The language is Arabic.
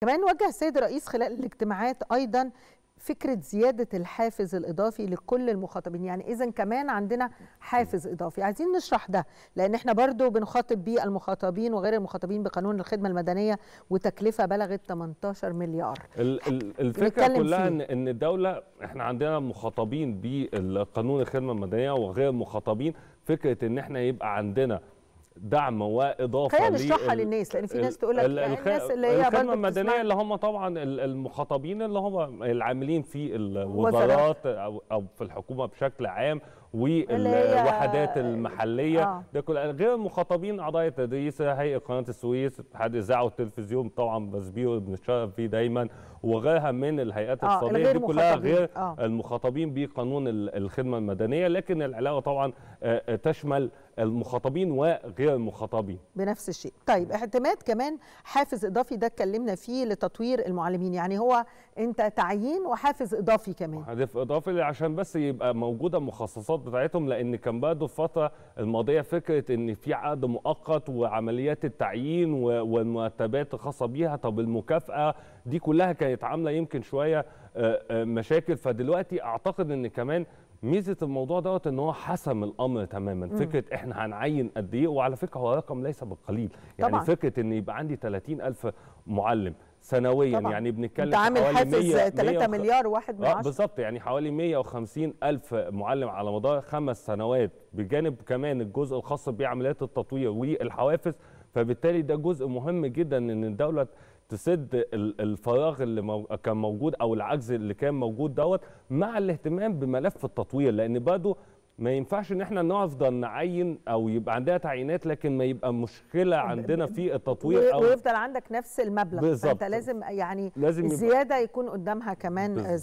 كمان وجه السيد الرئيس خلال الاجتماعات ايضا فكره زياده الحافز الاضافي لكل المخاطبين يعني اذا كمان عندنا حافز اضافي عايزين نشرح ده لان احنا برضو بنخاطب بيه المخاطبين وغير المخاطبين بقانون الخدمه المدنيه وتكلفه بلغت 18 مليار الفكره كلها ان ان الدوله احنا عندنا مخاطبين بقانون الخدمه المدنيه وغير المخاطبين فكره ان احنا يبقى عندنا دعم واضافه خلينا نشرحها للناس لان في ناس تقول لك يعني الناس اللي هي الخدمه المدنيه اللي هم طبعا المخاطبين اللي هم العاملين في الوزارات او في الحكومه بشكل عام والوحدات المحليه آه. ده كل غير المخاطبين اعضاء التدريس هيئه قناه السويس اتحاد الاذاعه والتلفزيون طبعا بس بيه الشرف فيه دايما وغيرها من الهيئات آه. الصادره دي كلها غير آه. المخاطبين بقانون الخدمه المدنيه لكن العلاقه طبعا آه، آه، تشمل المخاطبين وغير المخاطبين بنفس الشيء طيب اعتماد كمان حافز اضافي ده اتكلمنا فيه لتطوير المعلمين يعني هو انت تعيين وحافز اضافي كمان حافز اضافي عشان بس يبقى موجوده مخصصات الخطوات بتاعتهم لان كان برضه الفتره الماضيه فكره ان في عقد مؤقت وعمليات التعيين والمرتبات الخاصه بيها طب المكافاه دي كلها كانت عامله يمكن شويه آه، آه، مشاكل فدلوقتي اعتقد ان كمان ميزه الموضوع دوت ان هو حسم الامر تماما مم. فكره احنا هنعين قد ايه وعلى فكره هو رقم ليس بالقليل يعني طبعا. فكره ان يبقى عندي 30000 معلم سنويا طبعا. يعني بنتكلم عامل حافز 3 مليار واحد من 10 آه، بالظبط يعني حوالي 150 الف معلم على مدار خمس سنوات بجانب كمان الجزء الخاص بعمليات التطوير والحوافز فبالتالي ده جزء مهم جدا ان الدوله تسد الفراغ اللي كان موجود او العجز اللي كان موجود دوت مع الاهتمام بملف التطوير لان برضه ما ينفعش ان احنا نفضل نعين او يبقى عندها تعيينات لكن ما يبقى مشكله عندنا في التطوير او ويفضل عندك نفس المبلغ بالزبط. فانت لازم يعني لازم الزياده يكون قدامها كمان بالزبط. زياده